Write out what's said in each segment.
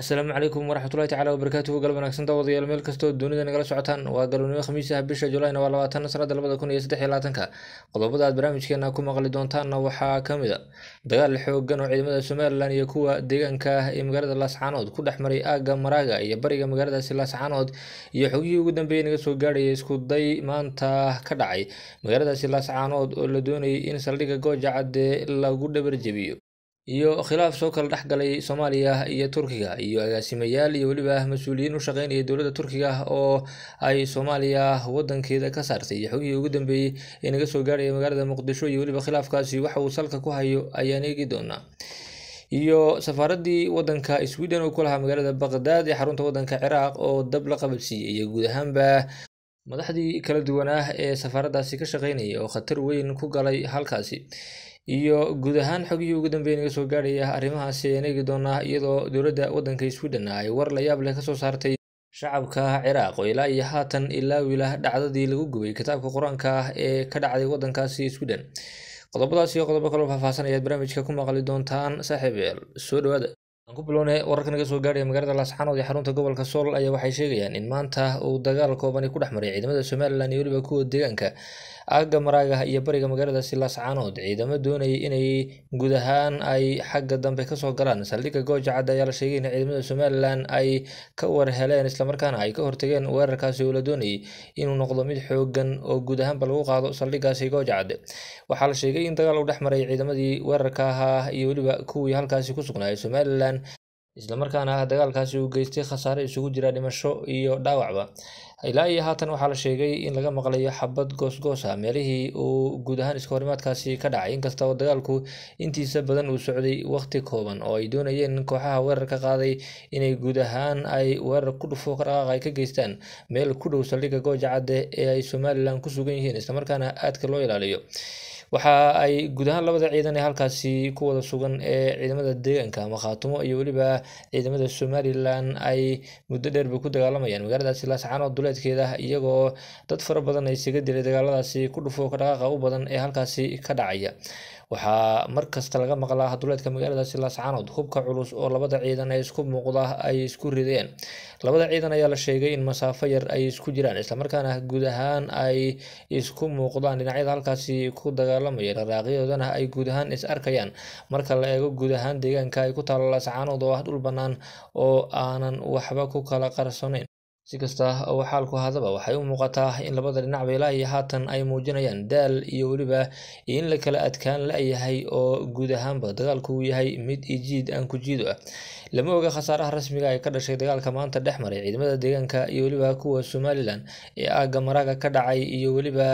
asalaamu calaykum waraxmatullahi tacala wabarakaatuhu galab wanaagsan daawadayaal meel kastoo dunida nagala socotaan waa khamiis ah bisha julaayna waa labaatan sanada labada kun iyo saddex iyo labaatanka qodobada aad barnaamijkeena ku maqli doontaanna waxaa ka mid a dagaal xoogan oo ciidamada somalilan iyo kuwa deegaanka ah ee magaalada laascaanood ku dhex maray aagga maraaga iyo bariga magaaladaasi laascaanood iyo xogihii ugu dambeeyay naga soo gaadhaya iskuday maanta ka dhacay magaaladaasi laascaanood oo la doonayay in saldhigga goojacade lagu dhabar jebiyo iyo khilaaf soo kala dhexgalay soomaaliya iyo turkiga iyo agaasimayaal iyo weliba mas-uuliyiin u shaqeynaya dowladda turkiga oo ay soomaaliya wadankeeda ka saartay iyo xogihii ugu dambeeyey ee naga soo gaaraya magaalada muqdisho iyo weliba khilaafkaasi waxa uu salka ku hayo ayaan eegi doonaa iyo safaaraddii wadanka sweden oo ku lahaa magaalada baqdaad ee xarunta wadanka ciraaq oo dab la qabadsiiyey iyo guud ahaanba madaxdii kala duwanaa ee safaaraddaasi ka shaqeynayay oo khatar weyn ku galay halkaasi iyo guud ahaan xogihii ugu dambeeya iga soo gaadhaya arrimahaasi ayaan eegi doonaa iyadoo dowladda waddanka swiden ay war layaab leh kasoo saartay shacabka ciraaq oo ilaa iyo haatan ilaawila dhacdadii lagu gubay kitaabka qur-aanka ah ee ka dhacday waddankaasi swiden qodobadaas iyo qodobo kaloo faahfaahsan ayaad barnaamijka ku maqli doontaan saaxiib eel soo dhawaada aan ku bilowne wararkan iga soo gaaraya magaalada laascaanood ee xarunta gobolka sool ayaa waxay sheegayaan in maanta uu dagaal koobani ku dhex maray ciidamada somalilan iyo weliba kuwa deegaanka aagga maraagaha iyo bariga magaalada silaas caanood ciidamo doonayay inay guud ahaan ay xagga dambe kasoo galaan saldhigga gooja cad ayaa la sheegay in ciidamada somalilan ay ka warheleen islamarkaana ay ka hortageen weerarkaasi oo la doonayay inuu noqdo mid xooggan oo guud ahaanba lagu qaado saldhiggaasi gooja cad waxaa la sheegay in dagaal u dhex maray ciidamadii weerarka ahaa iyo weliba kuwii halkaasi ku sugnaa ee somalilan islamarkaana dagaalkaasi uu geystay khasaare isugu jira dhimasho iyo dhaawacba ilaa iyo haatan waxaa la sheegay in laga maqlayo xabad goosgoosa ah. meelihii uu guud ahaan iska iskahorimaadkaasi ka dhacay inkasta oo dagaalku intiisa badan uu socday waqti kooban oo ay doonayeen kooxaha weerarka qaaday inay guud ahaan ay weerar ku dhufo dhaqaaq ka geystaan meel ku dhow saldhigga gooja ee ay somalilan ku sugan yihiin islamarkaana aadka loo ilaaliyo waxa ay guud ahaan labada ciidan ee halkaasi ku wada sugan ee ciidamada deegaanka makhaatumo iyo weliba ciidamada somalilan ay muddo dheerba ku dagaalamayaan magaaladaasi laascaanoo oo duleedkeeda iyagoo dad fara badan ay isaga dilay dagaaladaasi ku dhufoo ka dhaqaaqa u badan ee halkaasi ka dhacaya waxaa markasta laga maqlaa duleedka magaaladaasi laascaanood hubka culus oo labada ciidan ee isku muuqda ay isku rideen labada ciidan ayaa la sheegay in masaafo yar ay isku jiraan islamarkaana guud ahaan ay isku muuqdaan dhinacyada halkaasi ku dagaalamaya dharaaqyadoodana ay guud ahaan is arkayaan marka la eego guud ahaan deegaanka ay ku taalo laascaanood oo ah dhul bannaan oo aanan waxba ku kala qarsanayn si kasta oo xaalku hadaba waxay u muuqataa in labada dhinacba ilaahi haatan ay muujinayaan daal iyo weliba in la kala adkaan la-yahay oo guud ahaanba dagaalku uu yahay mid ijiid aan ku jiido ah lama oga khasaaraha rasmiga ah ee ka dhashay dagaalka maanta dhex maray ciidamada deegaanka iyo weliba kuwa somalilan ee aagga maraga ka dhacay iyo weliba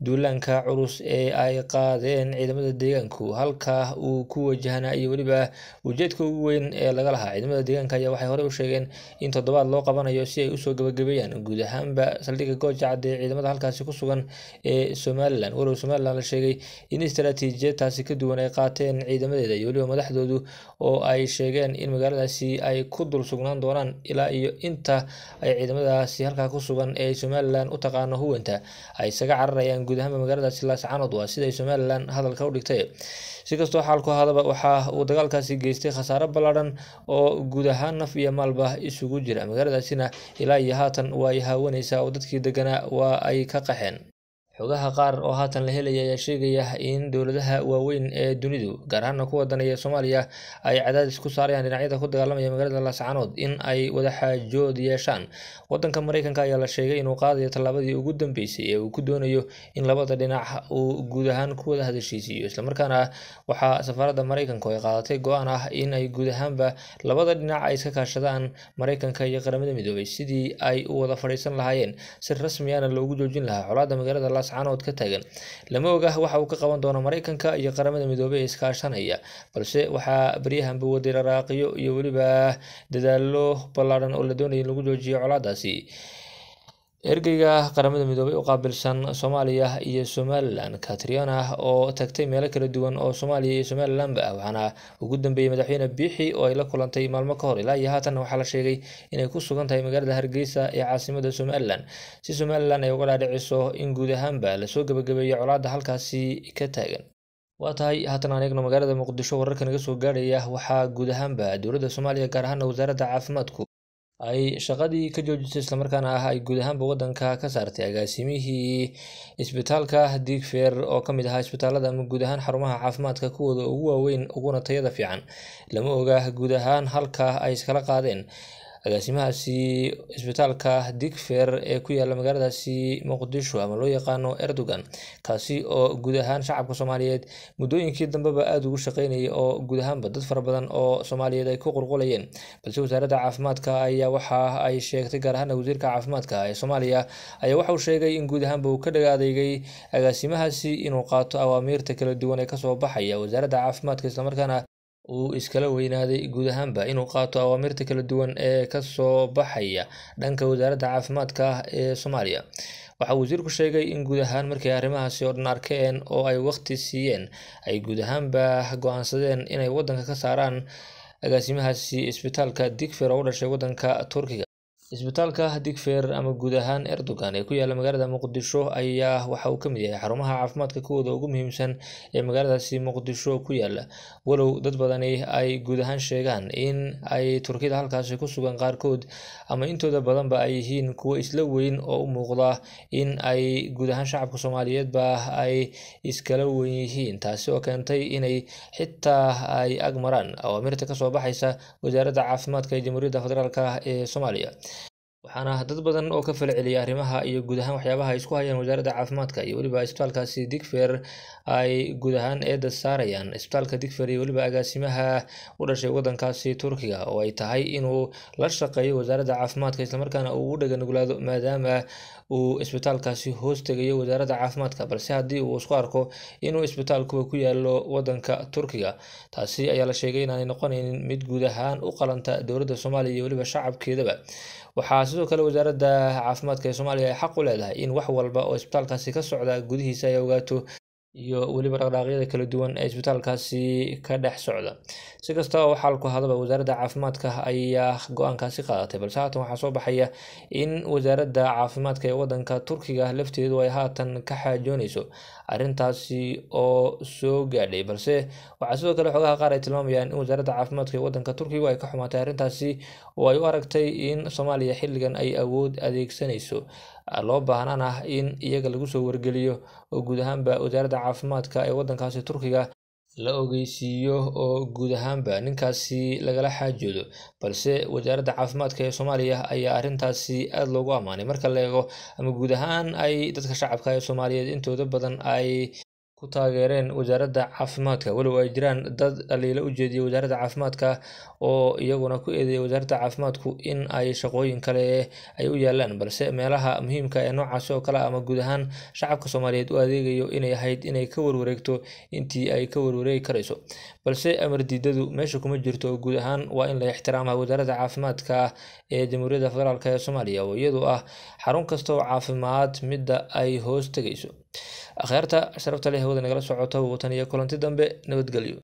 duulaanka culus ee ay qaadeen ciidamada deegaanku halkaa uu ku wajahnaa iyo weliba ujeedka ugu weyn ee laga lahaa ciidamada deegaanka ayaa waxay horey u sheegeen in toddobaad loo qabanayo si ay usoo gabagabeeyaan guud ahaanba saldhigga goojacad ee ciidamada halkaasi ku sugan ee somalilan walow somalilan la sheegay in istaraatiijiyad taasi ka duwan ay qaateen ciidamadeeda iyo weliba madaxdoodu oo ay sheegeen in magaaladaasi ay ku dul sugnaan doonaan ilaa iyo inta ay ciidamadaasi halkaa ku sugan ee somalilan u taqaano huwanta ay isaga cararayaan guud ahaanba magaalada silaas canood waa siday somalilan hadalka u dhigtay sikastoo xaalku hadaba waxaa uu dagaalkaasi geystay khasaaro ballaadhan oo guud ahaan naf iyo maalba isugu jira magaaladaasina ilaa iyo haatan waa ay haawanaysaa oo dadkii deganaa waa ay ka qaxeen xogaha qaar oo haatan la helaya ayaa sheegaya in dowladaha waaweyn ee dunidu gaar ahaana ku wadanaya soomaaliya ay cadaadis ku saarayaan dhinacyada ku dagaalamaya magaalada laascaanood in ay wadaxaajood yeeshaan waddanka maraykanka ayaa la sheegay inuu qaadayo tallaabadii ugu dambeysay ee uu ku doonayo in labada dhinac uu guud ahaan ku wada hadashiisiiyo islamarkaana waxaa safaaradda maraykanku ay qaadatay go-aan ah in ay guud ahaanba labada dhinac ay iska kaashadaan maraykanka iyo qaramada midoobay sidii ay u wada fadhiisan lahaayeen si rasmi loogu joojin lahaa colaadda magaalada taas canood ka taagan lama oga waxa uu ka qaban doono maraykanka iyo qaramada midoobey ee iskaashanaya balse waxaa baryahanba waday dharaaqyo iyo weliba dadaallo ballaadhan oo la doonaya in lagu joojiyo colaadaasi ergeyga qaramada midoobay u qaabilsan soomaaliya iyo somalilan katrian ah oo tagtay meelo kala duwan oo soomaaliya iyo somalilanba ah waxaana ugu dambeeyey madaxweyne biixi oo ay la kulantay maalmo ka hor ilaa iyo haatanna waxaa la sheegay inay ku sugan tahay magaalada hargeysa ee caasimada somalilan si somalilan ay uga dhaadhiciso in guud ahaanba lasoo gebagabeeyo colaadda halkaasi ka taagan waa tahay haatan aneegno magaalada muqdisho wararka naga soo gaarhaya waxaa guud ahaanba dowladda soomaaliya gaar ahaana wasaaradda caafimaadku ay shaqadii ka joojisay islamarkaana ah ay guud ahaanba waddanka ka saartay agaasimihii isbitaalka diigfeer oo ka mid ahaa isbitaalada ama guud ahaan xarumaha caafimaadka kuwooda ugu waaweyn uguna tayada fiican lama oga guud ahaan halka ay iskala qaadeen agaasimahaasi isbitaalka digfer ee ku yaala magaaladaasi muqdisho ama loo yaqaano erdogan kaasi oo guud ahaan shacabka soomaaliyeed muddooyinkii dambeba aada ugu shaqeynayay oo guud ahaanba dad fara badan oo soomaaliyeed ay ku qulqulayeen balse wasaaradda caafimaadka ayaa waxa ay sheegtay gaar ahaana wasiirka caafimaadka ee soomaaliya ayaa waxa uu sheegay in guud ahaanba uu ka dhagaadeygay agaasimahaasi inuu qaato awaamiirta kala duwan ee kasoo baxaya wasaaradda caafimaadka islamarkaana uu iskala weynaaday guud ahaanba inuu qaato awaamirta kala duwan ee ka soo baxaya dhanka wasaaradda caafimaadka ah ee soomaaliya waxaa wasiirku sheegay in guud ahaan markay arrimahaasi oo dhan arkeen oo ay waqti siiyeen ay guud ahaanba go-aansadeen inay waddanka ka saaraan agaasimahaasi isbitaalka digfir oo u dhashay waddanka turkiga isbitaalka digfeer ama guud ahaan erdogan ee ku yaala magaalada muqdisho ayaa waxa uu ka mid yahay xarumaha caafimaadka kuwooda ugu muhiimsan ee magaaladaasi muqdisho ku yaala walow dad badani ay guud ahaan sheegaan in ay turkida halkaasi ku sugan qaarkood ama intooda badanba ay yihiin kuwo isla weyn oo u muuqda in ay guud ahaan shacabka soomaaliyeedba ay iskala weyn yihiin taasi oo keentay inay xitaa ay ag maraan awaamiirta kasoo baxaysa wasaaradda caafimaadka ee jamhuuriyadda federaalk ee soomaaliya waxaana dad badan oo ka falceliya arrimaha iyo guud ahaan waxyaabaha ay isku hayaan wasaaradda caafimaadka iyo weliba isbitaalkaasi digfeer ay guud ahaan eeda saarayaan isbitaalka digfer iyo weliba agaasimaha u dhashay waddankaasi turkiga oo ay tahay inuu la shaqeeyo wasaaradda caafimaadka islamarkaana uu u dhaganuglaado maadaama uu isbitaalkaasi hoos tegayo wasaaradda caafimaadka balse haddii uu isku arko inuu isbitaalkuba ku yaalo wadanka turkiga taasi ayaa la sheegay inaanay noqonaynin mid guud ahaan u qalanta dowladda soomaaliya iyo weliba shacabkeedaba waxaa sidoo kale wasaaradda caafimaadka ee soomaaliya ay xaq u leedahay in wax walba oo isbitaalkaasi ka socda gudihiisa ay ogaato iyo weliba dhaqdhaaqyada kala duwan ee isbitaalkaasi ka dhex socda si kastaba waxaalku hadaba wasaaradda caafimaadka ayaa go-aankaasi qaadatay balse haatan waxaa soo baxaya in wasaaradda caafimaadka ee waddanka turkiga lafteedu ay haatan ka xaajoonayso arintaasi oo soo gaadhay balse waxaa sidoo kale xoogaha qaar ay tilmaamayaan in wasaaradda caafimaadka ee waddanka turkigu ay ka xumaatay arrintaasi oo ay u aragtay in soomaaliya xilligan ay awood adeegsanayso Ah, loo baahnaan ah in iyaga lagu soo wargeliyo oo guud ahaanba wasaaradda caafimaadka ee waddankaasi turkiga la ogeysiiyo oo guud ahaanba ninkaasi lagala xaajoodo balse wasaaradda caafimaadka ee soomaaliya ayaa arrintaasi aada loogu ammaanay marka la eego ama guud ahaan ay dadka shacabka ee soomaaliyeed intooda badan ay ku taageereen wasaaradda caafimaadka walow ay jiraan dad dhaliilo u jeediyay wasaaradda caafimaadka oo iyaguna ku eedeeyay wasaaradda caafimaadku in ay shaqooyin kale ay u yaalaan balse meelaha muhiimka ah ee noocaasi oo kale ah ama guud ahaan shacabka soomaaliyeed u adeegayo inay ahayd inay ka warwareegto intii ay ka warwareegi karayso balse amar diidadu meesha kuma jirto oo guud ahaan waa in la ixtiraama wasaaradda caafimaadka ee jamhuuriyadda federaalk ee soomaaliya oo iyadu ah xarun kasta oo caafimaad midda ay hoos tegayso akhyaarta sharafta leh hawada nagala socoto watan iyo kulanti dambe nabadgelyo